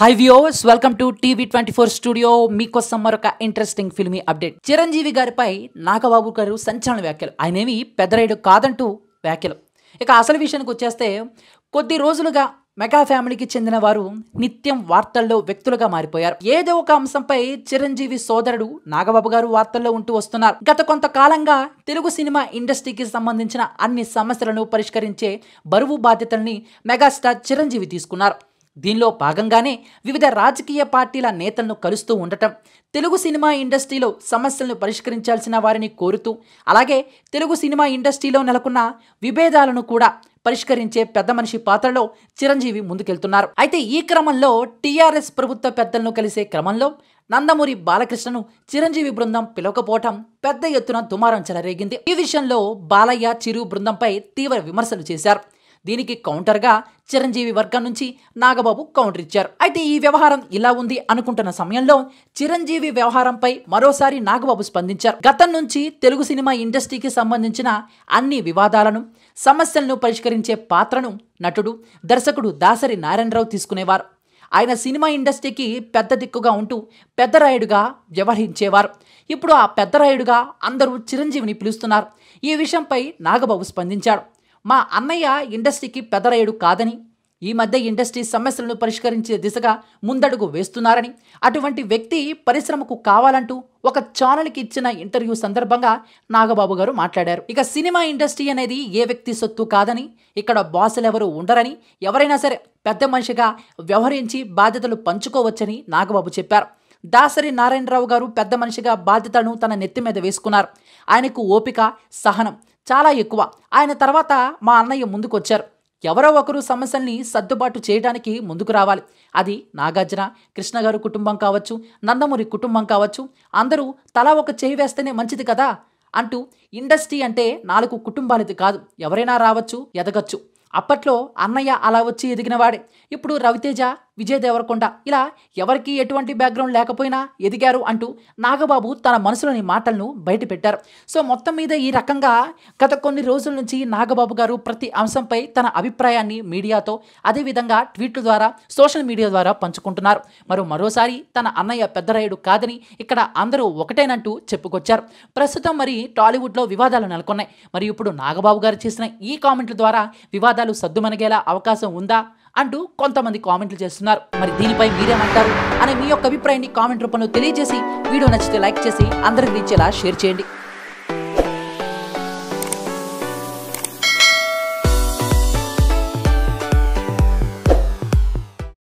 high viewers welcome to TV twenty four studio మీకోసం మరొక interesting filmy update Chiranjeevi గారిపై నాగబాబు గారు సంచలన వ్యాఖ్యలు ఆయనేమి పెద్దరైడు కాదంటూ వ్యాఖ్యలు ఇక అసలు విషయానికి వచ్చేస్తే కొద్ది రోజులుగా మెగా ఫ్యామిలీకి చెందిన వారు నిత్యం వార్తల్లో వ్యక్తులుగా మారిపోయారు ఏదో ఒక అంశంపై చిరంజీవి సోదరుడు నాగబాబు గారు వార్తల్లో ఉంటూ వస్తున్నారు గత కొంతకాలంగా తెలుగు సినిమా ఇండస్ట్రీకి సంబంధించిన అన్ని సమస్యలను పరిష్కరించే బరువు బాధ్యతల్ని మెగాస్టార్ చిరంజీవి తీసుకున్నారు దీనిలో భాగంగానే వివిధ రాజకీయ పార్టీల నేతలను కలుస్తూ ఉండటం తెలుగు సినిమా ఇండస్ట్రీలో సమస్యలను పరిష్కరించాల్సిన వారిని కోరుతూ అలాగే తెలుగు సినిమా ఇండస్ట్రీలో నెలకొన్న విభేదాలను కూడా పరిష్కరించే పెద్ద మనిషి పాత్రలో చిరంజీవి ముందుకెళ్తున్నారు అయితే ఈ క్రమంలో టీఆర్ఎస్ ప్రభుత్వ పెద్దలను కలిసే క్రమంలో నందమూరి బాలకృష్ణను చిరంజీవి బృందం పిలవకపోవటం పెద్ద ఎత్తున దుమారం చెలరేగింది ఈ విషయంలో బాలయ్య చిరు బృందంపై తీవ్ర విమర్శలు చేశారు దీనికి కౌంటర్గా చిరంజీవి వర్గం నుంచి నాగబాబు కౌంటర్ ఇచ్చారు అయితే ఈ వ్యవహారం ఇలా ఉంది అనుకుంటున్న సమయంలో చిరంజీవి వ్యవహారంపై మరోసారి నాగబాబు స్పందించారు గతం నుంచి తెలుగు సినిమా ఇండస్ట్రీకి సంబంధించిన అన్ని వివాదాలను సమస్యలను పరిష్కరించే పాత్రను నటుడు దర్శకుడు దాసరి నారాయణరావు తీసుకునేవారు ఆయన సినిమా ఇండస్ట్రీకి పెద్ద దిక్కుగా ఉంటూ పెద్దరాయుడుగా వ్యవహరించేవారు ఇప్పుడు ఆ పెద్దరాయుడుగా అందరూ చిరంజీవిని పిలుస్తున్నారు ఈ విషయంపై నాగబాబు స్పందించాడు మా అన్నయ్య ఇండస్ట్రీకి పెదరయ్యడు కాదని ఈ మధ్య ఇండస్ట్రీ సమస్యలను పరిష్కరించే దిశగా ముందడుగు వేస్తున్నారని అటువంటి వ్యక్తి పరిశ్రమకు కావాలంటూ ఒక ఛానల్కి ఇచ్చిన ఇంటర్వ్యూ సందర్భంగా నాగబాబు గారు మాట్లాడారు ఇక సినిమా ఇండస్ట్రీ అనేది ఏ వ్యక్తి సొత్తు కాదని ఇక్కడ బాసులు ఎవరు ఉండరని ఎవరైనా సరే పెద్ద మనిషిగా వ్యవహరించి బాధ్యతలు పంచుకోవచ్చని నాగబాబు చెప్పారు దాసరి నారాయణరావు గారు పెద్ద మనిషిగా బాధ్యతను తన నెత్తి మీద వేసుకున్నారు ఆయనకు ఓపిక సహనం చాలా ఎక్కువ ఆయన తర్వాత మా అన్నయ్య ముందుకొచ్చారు ఎవరో ఒకరు సమస్యల్ని సర్దుబాటు చేయడానికి ముందుకు రావాలి అది నాగార్జున కృష్ణ గారు కుటుంబం కావచ్చు నందమూరి కుటుంబం కావచ్చు అందరూ తలా ఒక చేయి వేస్తేనే మంచిది కదా అంటూ ఇండస్ట్రీ అంటే నాలుగు కుటుంబాలది కాదు ఎవరైనా రావచ్చు ఎదగచ్చు అప్పట్లో అన్నయ్య అలా వచ్చి ఎదిగినవాడే ఇప్పుడు రవితేజ విజయ్ దేవరకొండ ఇలా ఎవరికి ఎటువంటి బ్యాక్గ్రౌండ్ లేకపోయినా ఎదిగారు అంటూ నాగబాబు తన మనసులోని మాటలను బయటపెట్టారు సో మొత్తం మీద ఈ రకంగా గత కొన్ని రోజుల నుంచి నాగబాబు గారు ప్రతి అంశంపై తన అభిప్రాయాన్ని మీడియాతో అదేవిధంగా ట్వీట్ల ద్వారా సోషల్ మీడియా ద్వారా పంచుకుంటున్నారు మరి మరోసారి తన అన్నయ్య పెద్దరాయుడు కాదని ఇక్కడ అందరూ ఒకటేనంటూ చెప్పుకొచ్చారు ప్రస్తుతం మరి టాలీవుడ్లో వివాదాలు నెలకొన్నాయి మరి ఇప్పుడు నాగబాబు గారు చేసిన ఈ కామెంట్ల ద్వారా వివాదాలు సద్దుమణిగేలా అవకాశం ఉందా అంటూ కొంతమంది కామెంట్లు చేస్తున్నారు మరి దీనిపై మీరేమంటారు అనే మీ యొక్క అభిప్రాయాన్ని కామెంట్ రూపంలో తెలియజేసి వీడియో నచ్చితే లైక్ చేసి అందరికి ఇచ్చేలా షేర్ చేయండి